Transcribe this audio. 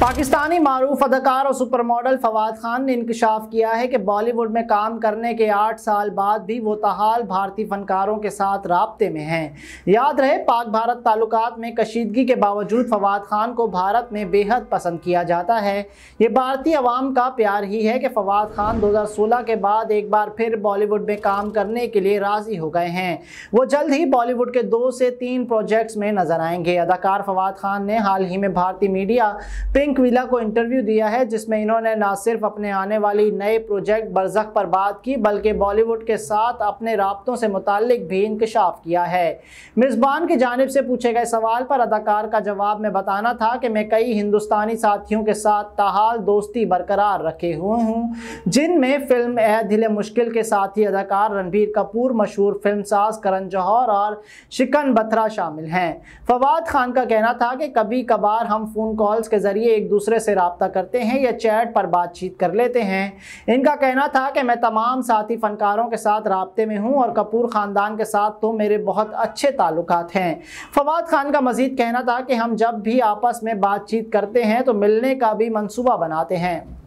पाकिस्तानी मरूफ अदाकार और super model Fawad Khan ने इंकशाफ किया है कि बॉलीवुड में काम करने के आठ साल बाद भी वो तहाल भारतीय फनकारों के साथ रबते में हैं याद रहे पाक भारत ताल्लुक में कशीदगी के बावजूद फवाद खान को भारत में बेहद पसंद किया जाता है ये भारतीय अवाम का प्यार ही है कि फवाद खान दो हज़ार सोलह के बाद एक बार फिर बॉलीवुड में काम करने के लिए राज़ी हो गए हैं वो जल्द ही बॉलीवुड के दो से तीन प्रोजेक्ट्स में नजर आएंगे अदाकार फवाद खान ने हाल ही में भारतीय मीडिया पिंक क्विला को इंटरव्यू दिया है जिसमें इन्होंने ना सिर्फ अपने आने वाली नए प्रोजेक्ट बरजक पर बात की बल्कि बॉलीवुड के साथ अपने रबतों से मुतक भी इंकशाफ किया है मिसबान की जानब से पूछे गए सवाल पर अदाकार का जवाब में बताना था कि मैं कई हिंदुस्तानी साथियों के साथ तहाल दोस्ती बरकरार रखे हुए हूँ जिनमें फिल्म ए दिल मुश्किल के साथ ही अदाकार रणबीर कपूर मशहूर फिल्म साज करण जौहर और शिकन बथरा शामिल हैं फवाद खान का कहना था कि कभी कभार हम फ़ोन कॉल्स के ज़रिए एक दूसरे से रबता करते हैं या चैट पर बातचीत कर लेते हैं इनका कहना था कि मैं तमाम साथी फ़नकारों के साथ रबते में हूँ और कपूर ख़ानदान के साथ तो मेरे बहुत अच्छे ताल्लुक हैं फवाद खान का मज़ीद कहना था कि हम जब भी आपस में बातचीत करते हैं तो मिलने का भी मनसूबा बनाते हैं